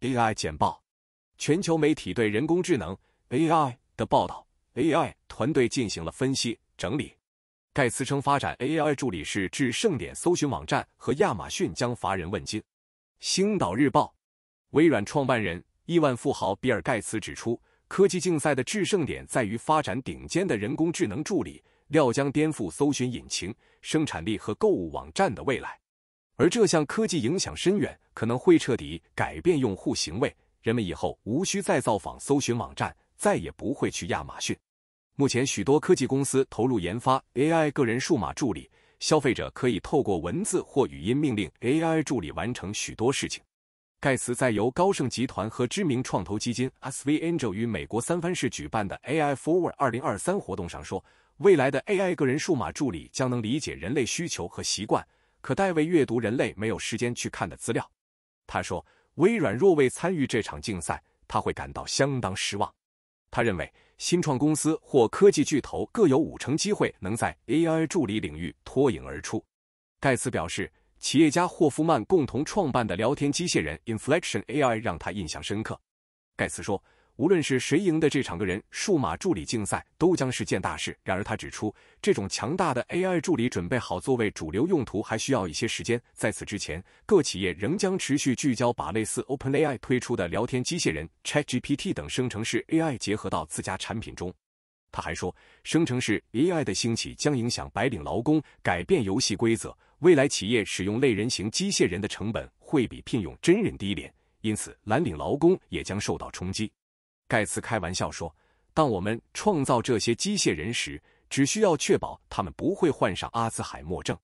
AI 简报：全球媒体对人工智能 AI 的报道，AI 团队进行了分析整理。盖茨称发展 AI 助理是制胜点，搜寻网站和亚马逊将乏人问津。星岛日报：微软创办人亿万富豪比尔·盖茨指出，科技竞赛的制胜点在于发展顶尖的人工智能助理，料将颠覆搜寻引擎、生产力和购物网站的未来。而这项科技影响深远，可能会彻底改变用户行为。人们以后无需再造访搜寻网站，再也不会去亚马逊。目前，许多科技公司投入研发 AI 个人数码助理，消费者可以透过文字或语音命令 AI 助理完成许多事情。盖茨在由高盛集团和知名创投基金 SV Angel 与美国三藩市举办的 AI Forward 2023活动上说，未来的 AI 个人数码助理将能理解人类需求和习惯。可代为阅读人类没有时间去看的资料。他说，微软若未参与这场竞赛，他会感到相当失望。他认为，新创公司或科技巨头各有五成机会能在 AI 助理领域脱颖而出。盖茨表示，企业家霍夫曼共同创办的聊天机械人 i n f l e c t i o n AI 让他印象深刻。盖茨说。无论是谁赢的这场个人数码助理竞赛，都将是件大事。然而，他指出，这种强大的 AI 助理准备好作为主流用途还需要一些时间。在此之前，各企业仍将持续聚焦把类似 OpenAI 推出的聊天机器人 ChatGPT 等生成式 AI 结合到自家产品中。他还说，生成式 AI 的兴起将影响白领劳工，改变游戏规则。未来，企业使用类人型机械人的成本会比聘用真人低廉，因此蓝领劳工也将受到冲击。盖茨开玩笑说：“当我们创造这些机械人时，只需要确保他们不会患上阿兹海默症。”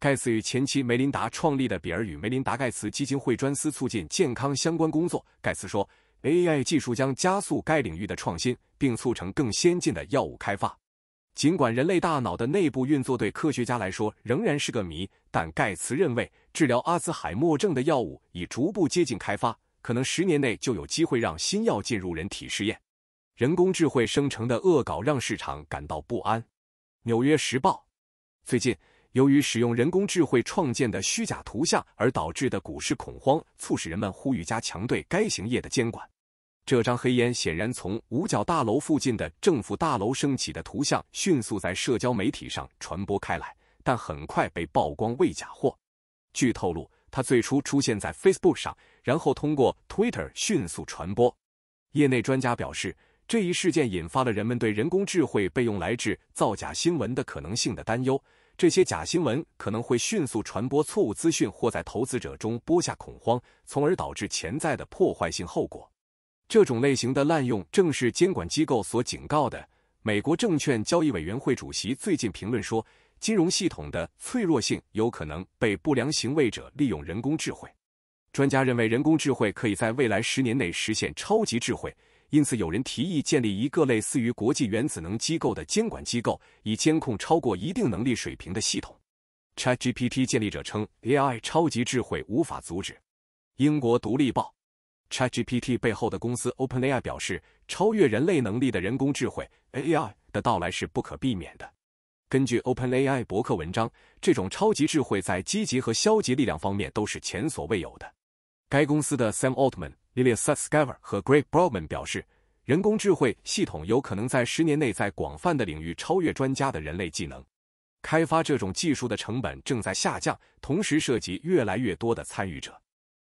盖茨与前妻梅琳达创立的比尔与梅琳达盖茨基金会专司促进健康相关工作。盖茨说：“AI 技术将加速该领域的创新，并促成更先进的药物开发。”尽管人类大脑的内部运作对科学家来说仍然是个谜，但盖茨认为，治疗阿兹海默症的药物已逐步接近开发。可能十年内就有机会让新药进入人体试验。人工智慧生成的恶搞让市场感到不安。《纽约时报》最近，由于使用人工智慧创建的虚假图像而导致的股市恐慌，促使人们呼吁加强对该行业的监管。这张黑烟显然从五角大楼附近的政府大楼升起的图像迅速在社交媒体上传播开来，但很快被曝光为假货。据透露，它最初出现在 Facebook 上。然后通过 Twitter 迅速传播。业内专家表示，这一事件引发了人们对人工智慧被用来制造假新闻的可能性的担忧。这些假新闻可能会迅速传播错误资讯，或在投资者中播下恐慌，从而导致潜在的破坏性后果。这种类型的滥用正是监管机构所警告的。美国证券交易委员会主席最近评论说：“金融系统的脆弱性有可能被不良行为者利用人工智慧。”专家认为，人工智慧可以在未来十年内实现超级智慧，因此有人提议建立一个类似于国际原子能机构的监管机构，以监控超过一定能力水平的系统。ChatGPT 建立者称，AI 超级智慧无法阻止。英国《独立报》，ChatGPT 背后的公司 OpenAI 表示，超越人类能力的人工智慧 AI 的到来是不可避免的。根据 OpenAI 博客文章，这种超级智慧在积极和消极力量方面都是前所未有的。该公司的 Sam Altman、i l i a Sutskever 和 Greg b r o a d m a n 表示，人工智慧系统有可能在十年内在广泛的领域超越专家的人类技能。开发这种技术的成本正在下降，同时涉及越来越多的参与者。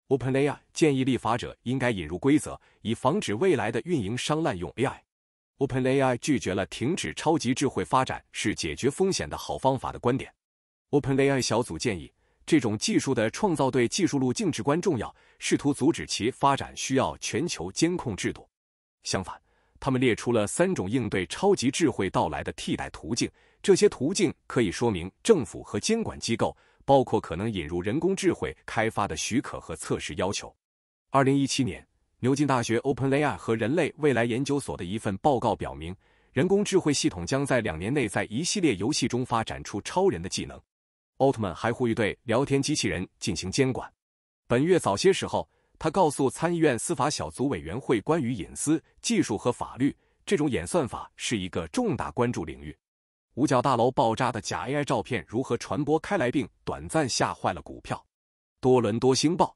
OpenAI 建议立法者应该引入规则，以防止未来的运营商滥用 AI。OpenAI 拒绝了停止超级智慧发展是解决风险的好方法的观点。OpenAI 小组建议。这种技术的创造对技术路径至关重要。试图阻止其发展需要全球监控制度。相反，他们列出了三种应对超级智慧到来的替代途径，这些途径可以说明政府和监管机构，包括可能引入人工智慧开发的许可和测试要求。二零一七年，牛津大学 OpenAI 和人类未来研究所的一份报告表明，人工智慧系统将在两年内在一系列游戏中发展出超人的技能。奥特曼还呼吁对聊天机器人进行监管。本月早些时候，他告诉参议院司法小组委员会关于隐私技术和法律，这种演算法是一个重大关注领域。五角大楼爆炸的假 AI 照片如何传播开来，并短暂吓坏了股票？多伦多星报：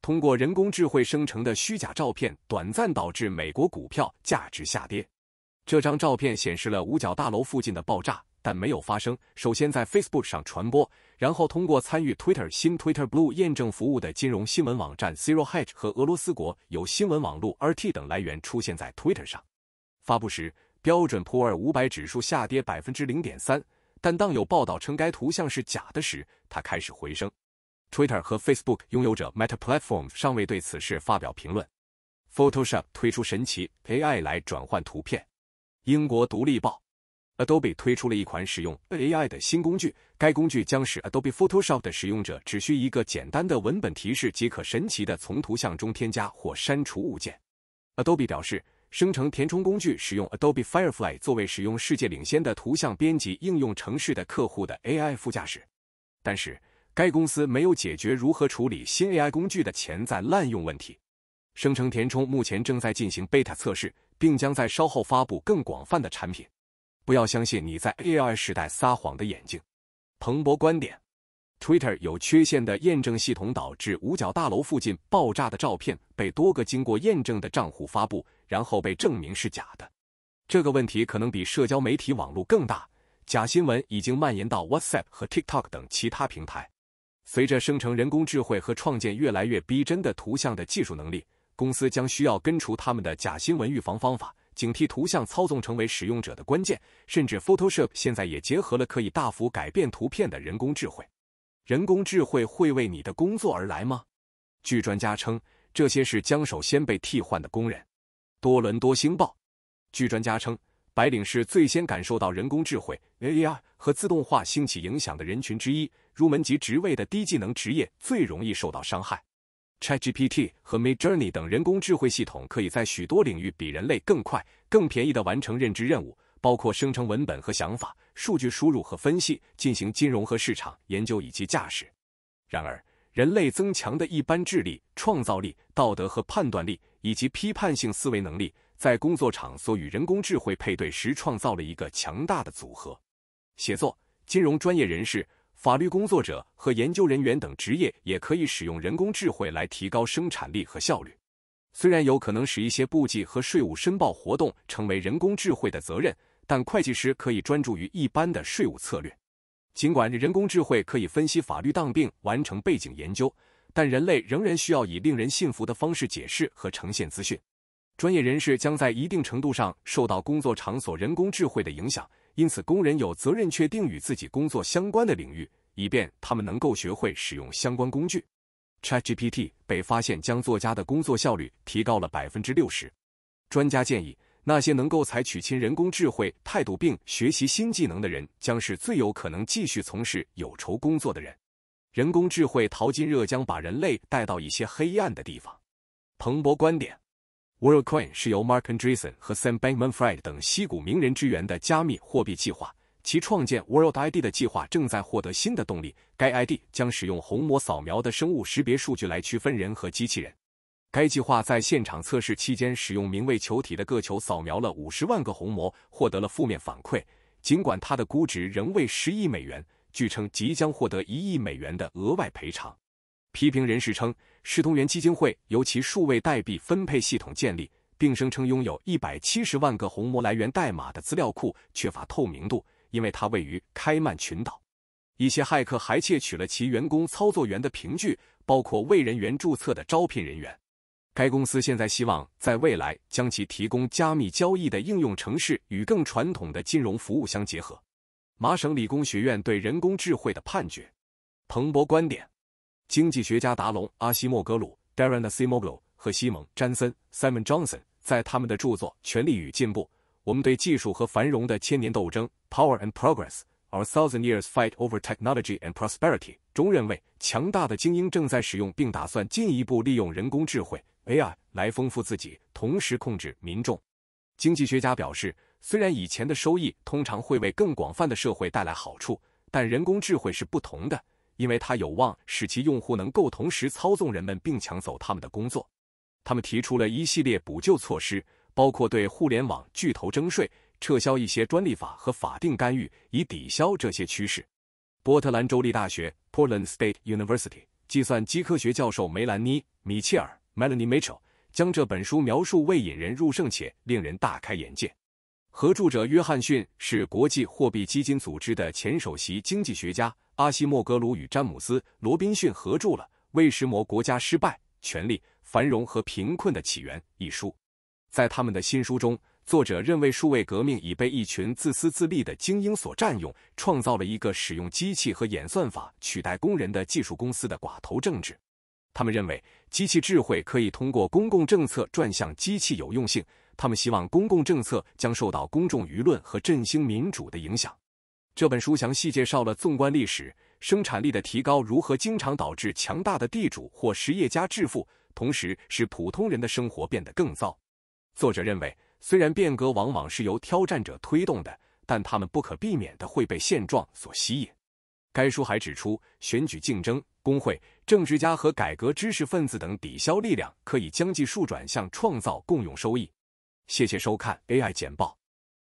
通过人工智慧生成的虚假照片，短暂导致美国股票价值下跌。这张照片显示了五角大楼附近的爆炸。但没有发生。首先在 Facebook 上传播，然后通过参与 Twitter 新 Twitter Blue 验证服务的金融新闻网站 Zero Hedge 和俄罗斯国有新闻网络 RT 等来源出现在 Twitter 上。发布时，标准普尔五百指数下跌百分之零点三，但当有报道称该图像是假的时，它开始回升。Twitter 和 Facebook 拥有者 Meta p l a t f o r m 尚未对此事发表评论。Photoshop 推出神奇 AI 来转换图片。英国独立报。Adobe 推出了一款使用 AI 的新工具，该工具将使 Adobe Photoshop 的使用者只需一个简单的文本提示即可神奇的从图像中添加或删除物件。Adobe 表示，生成填充工具使用 Adobe Firefly 作为使用世界领先的图像编辑应用城市的客户的 AI 副驾驶。但是，该公司没有解决如何处理新 AI 工具的潜在滥用问题。生成填充目前正在进行 beta 测试，并将在稍后发布更广泛的产品。不要相信你在 AI 时代撒谎的眼睛。彭博观点：Twitter 有缺陷的验证系统导致五角大楼附近爆炸的照片被多个经过验证的账户发布，然后被证明是假的。这个问题可能比社交媒体网络更大。假新闻已经蔓延到 WhatsApp 和 TikTok 等其他平台。随着生成人工智慧和创建越来越逼真的图像的技术能力，公司将需要根除他们的假新闻预防方法。警惕图像操纵成为使用者的关键，甚至 Photoshop 现在也结合了可以大幅改变图片的人工智慧。人工智慧会为你的工作而来吗？据专家称，这些是将首先被替换的工人。多伦多星报，据专家称，白领是最先感受到人工智慧、AI 和自动化兴起影响的人群之一。入门级职位的低技能职业最容易受到伤害。ChatGPT 和 MidJourney 等人工智慧系统可以在许多领域比人类更快、更便宜地完成认知任务，包括生成文本和想法、数据输入和分析、进行金融和市场研究以及驾驶。然而，人类增强的一般智力、创造力、道德和判断力，以及批判性思维能力，在工作场所与人工智慧配对时，创造了一个强大的组合。写作、金融专业人士。法律工作者和研究人员等职业也可以使用人工智慧来提高生产力和效率。虽然有可能使一些簿记和税务申报活动成为人工智慧的责任，但会计师可以专注于一般的税务策略。尽管人工智慧可以分析法律当并完成背景研究，但人类仍然需要以令人信服的方式解释和呈现资讯。专业人士将在一定程度上受到工作场所人工智慧的影响。因此，工人有责任确定与自己工作相关的领域，以便他们能够学会使用相关工具。ChatGPT 被发现将作家的工作效率提高了百分之六十。专家建议，那些能够采取亲人工智慧态度并学习新技能的人，将是最有可能继续从事有酬工作的人。人工智慧淘金热将把人类带到一些黑暗的地方。彭博观点。Worldcoin 是由 Mark Andreessen 和 Sam Bankman-Fried 等西谷名人支援的加密货币计划。其创建 World ID 的计划正在获得新的动力。该 ID 将使用虹膜扫描的生物识别数据来区分人和机器人。该计划在现场测试期间使用名为球体的各球扫描了50万个虹膜，获得了负面反馈。尽管它的估值仍为十亿美元，据称即将获得一亿美元的额外赔偿。批评人士称，世通源基金会由其数位代币分配系统建立，并声称拥有一百七十万个红魔来源代码的资料库，缺乏透明度，因为它位于开曼群岛。一些骇客还窃取了其员工操作员的凭据，包括未人员注册的招聘人员。该公司现在希望在未来将其提供加密交易的应用程式与更传统的金融服务相结合。麻省理工学院对人工智慧的判决。彭博观点。经济学家达隆·阿西莫格鲁 d a r e n a i e m o g l u 和西蒙·詹森 （Simon Johnson） 在他们的著作《权力与进步：我们对技术和繁荣的千年斗争》（Power and Progress: Our Thousand Years Fight Over Technology and Prosperity） 中认为，强大的精英正在使用并打算进一步利用人工智慧 a i 来丰富自己，同时控制民众。经济学家表示，虽然以前的收益通常会为更广泛的社会带来好处，但人工智慧是不同的。因为它有望使其用户能够同时操纵人们并抢走他们的工作。他们提出了一系列补救措施，包括对互联网巨头征税、撤销一些专利法和法定干预，以抵消这些趋势。波特兰州立大学 （Portland State University） 计算机科学教授梅兰妮·米切尔 （Melanie Mitchell） 将这本书描述为引人入胜且令人大开眼界。合著者约翰逊是国际货币基金组织的前首席经济学家。阿西莫格鲁与詹姆斯·罗宾逊合著了《为石摩国家失败、权力、繁荣和贫困的起源》一书。在他们的新书中，作者认为数位革命已被一群自私自利的精英所占用，创造了一个使用机器和演算法取代工人的技术公司的寡头政治。他们认为，机器智慧可以通过公共政策转向机器有用性。他们希望公共政策将受到公众舆论和振兴民主的影响。这本书详细介绍了，纵观历史，生产力的提高如何经常导致强大的地主或实业家致富，同时使普通人的生活变得更糟。作者认为，虽然变革往往是由挑战者推动的，但他们不可避免的会被现状所吸引。该书还指出，选举竞争、工会、政治家和改革知识分子等抵消力量，可以将技术转向创造共用收益。谢谢收看 AI 简报。